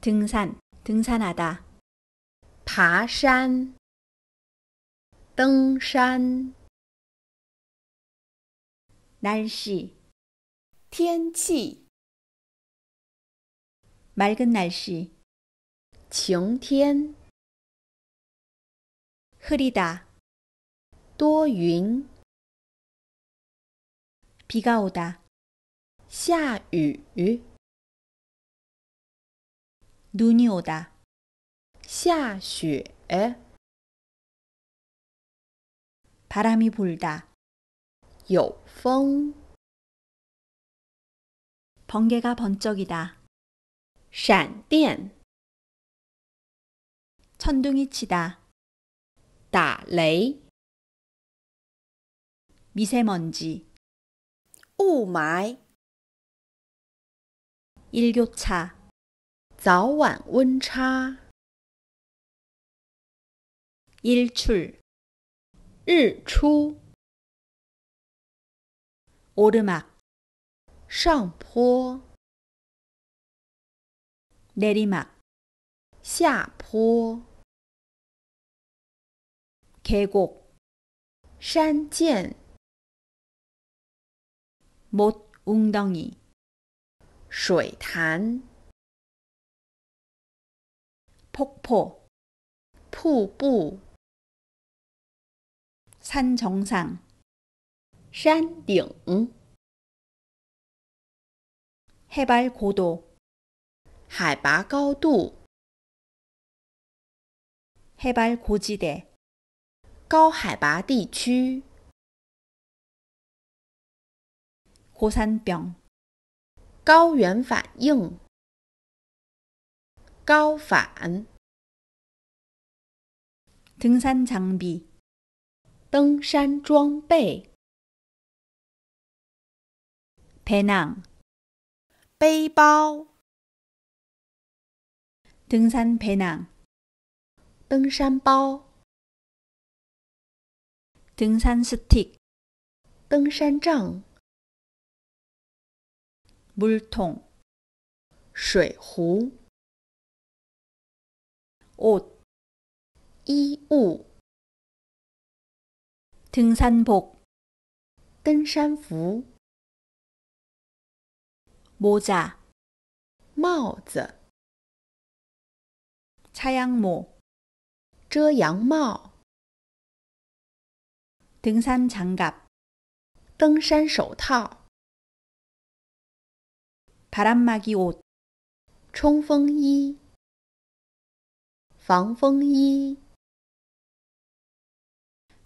등산, 등산하다. 爬산 등산. 날씨, 天气. 맑은 날씨, 晴天. 흐리다, 多云. 비가 오다, 下雨. 눈이 오다. 下雪 바람이 불다. 有风 번개가 번쩍이다. 闪电 천둥이 치다. 打雷 미세먼지. 雾霾 일교차. 早晚温差。일 출， 日出。오르 막， 上坡。내리 막， 下坡。계 곡， 山涧。못웅덩 이， 水潭。 폭포, 푸뿌, 산 정상, 山顶, 해발 고도, 海拔高度, 해발 고지대, 高海拔地区, 고산병, 高原反应高反。登山墙壁，登山装备，背囊，背包，登山背囊，登山包，登山 stick，登山杖，물 통， 水壶。 옷, 이우, 등산복, 등산服, 모자, 帽子, 차양모, 遮阳帽, 등산 장갑, 登山手套, 바람막이 옷, 冲锋衣防风衣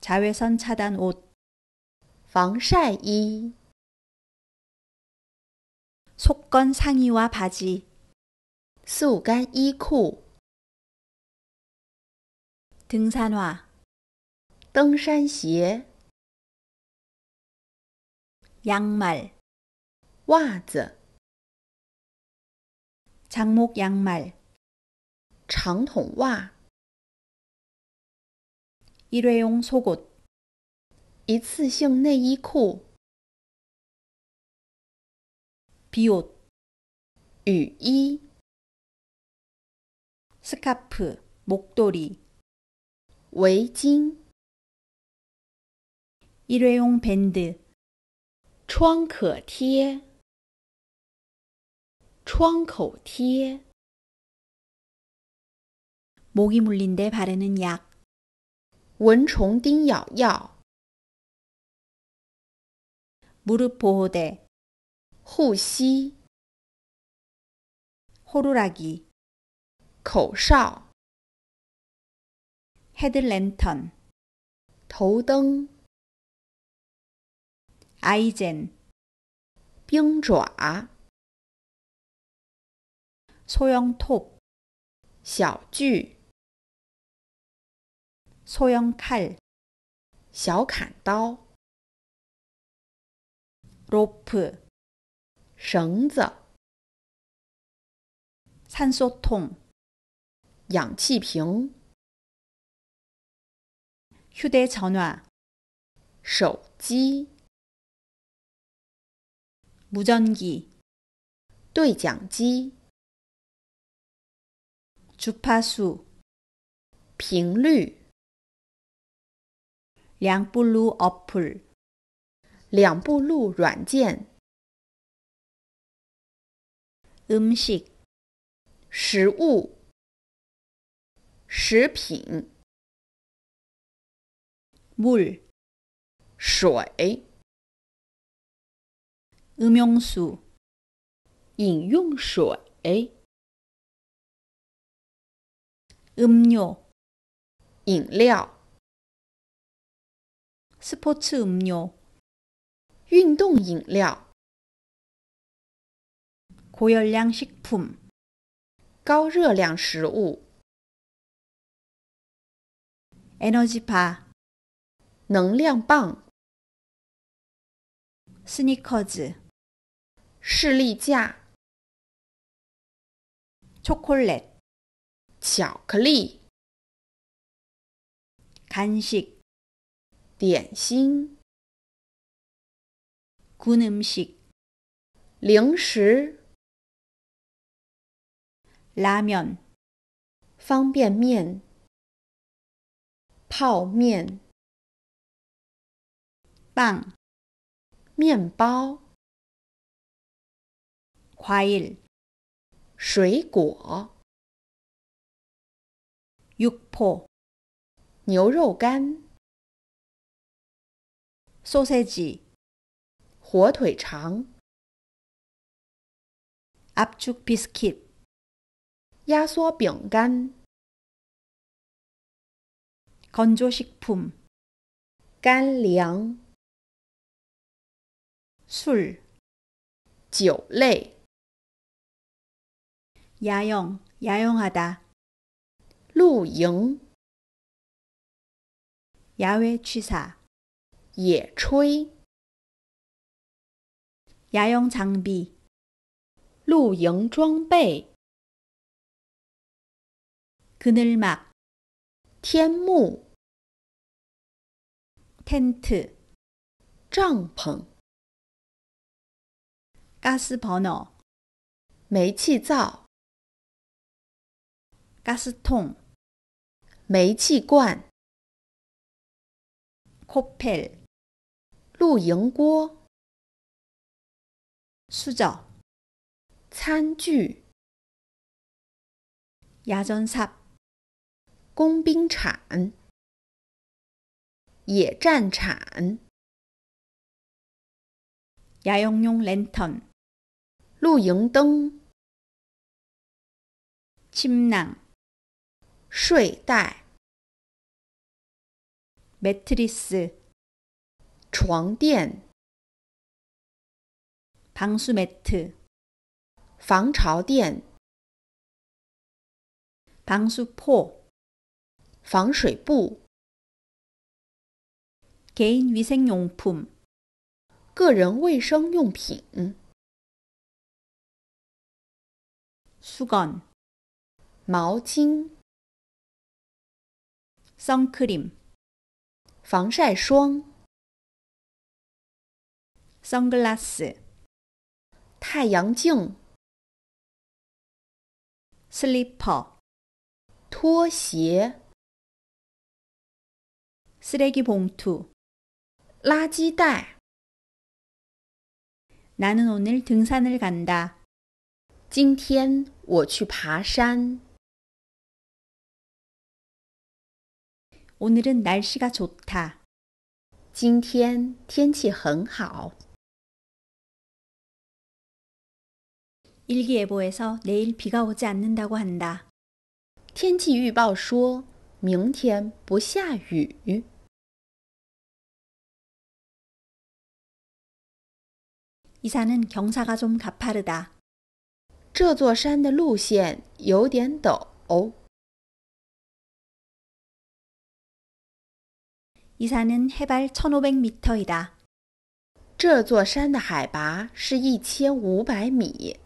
자외선 차단 옷防晒衣 속건 상의와 바지 速干衣裤 등산화 登山鞋 양말 袜子 장목 양말 长筒袜，일회용속 옷， 一次性内衣裤，비옷유의스카프목도리围巾일회용밴드窗可贴窗口贴。 모기 물린 데 바르는 약. 원총叮咬药 무릎 보호대. 호시. 호루라기. 口哨 헤드랜턴. 头灯 아이젠. 冰爪 소형 톱. 小锯 소형 칼, 小砍刀, 로프, 绳子, 산소통, 양치병, 휴대전화, 手机, 무전기, 对讲机, 주파수, 频率两步路 o p p l 两步路软件。음식食物，食品。물水。음수饮用水。음료饮料。 스포츠 음료 运动饮料 고열량 식품 高热量 식품 에너지바 能量棒 스니커즈 视力架 초콜릿 巧克力 간식 点心 g u m s h i 零食，拉面，方便面，泡面，棒，面包 k a i 水果 y u p o 牛肉干。 소세지, 火腿肠, 압축 비스킷, 야소 병간, 건조식품, 깐량, 술, 酒类, 야영, 야영하다, 露营, 야외 취사, 野炊，野用墙壁，露营装备，遮阴网，天幕，tent，帐篷 g 斯 s b 煤气灶 g 斯 s 煤气罐 c o p 露营锅、梳造、餐具、压装叉、工兵铲、野战铲、野用用 l a 露营灯、寝囊、睡袋、m a t r 床垫，방수매 트， 防潮垫，방수 포， 防水布，개인위생용 품， 个人卫生用品，수 건， 毛巾，선크 림， 防晒霜。 선글라스 太阳镜 슬리퍼 拖鞋 쓰레기 봉투 垃圾袋 나는 오늘 등산을 간다. 今天我去爬山. 오늘은 날씨가 좋다. 今天天气很好。 일기예보에서 내일 비가 오지 않는다고 한다. 天气预报说明天不下雨。이 산은 경사가 좀 가파르다. 这座山的路线有点陡。이 산은 해발 1,500m이다. 这座山的海拔是一千五百米。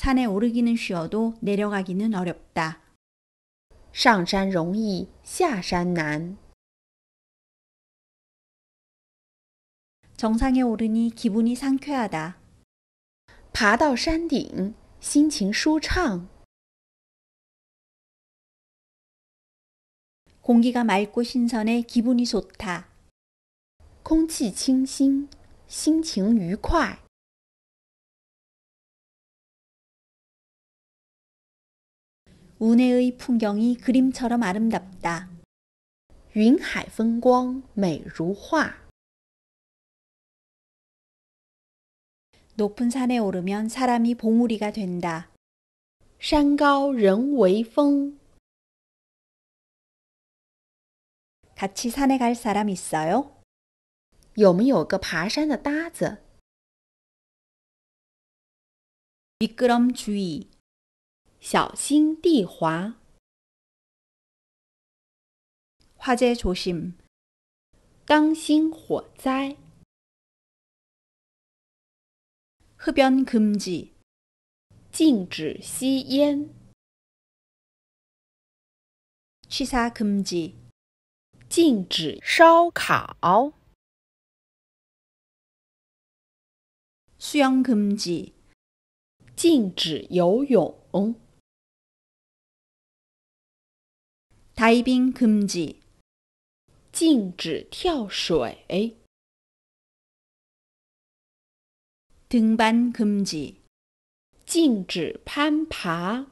산에 오르기는 쉬워도 내려가기는 어렵다. 上山容易,下山难. 정상에 오르니 기분이 상쾌하다. 爬到山顶,心情舒畅. 공기가 맑고 신선해 기분이 좋다. 空气清新,心情愉快. 운해의 풍경이 그림처럼 아름답다. 云海风光美如画. 높은 산에 오르면 사람이 봉우리가 된다. 山高人为峰. 같이 산에 갈 사람 있어요? 有没有个爬山的搭子? 미끄럼 주의. 小心地滑，划界出行。当心火灾，吸烟禁，止禁止吸烟。去杀禁，止禁止烧烤。游泳禁，止禁止游泳。台冰禁止，禁止跳水；登班禁止，禁止攀爬。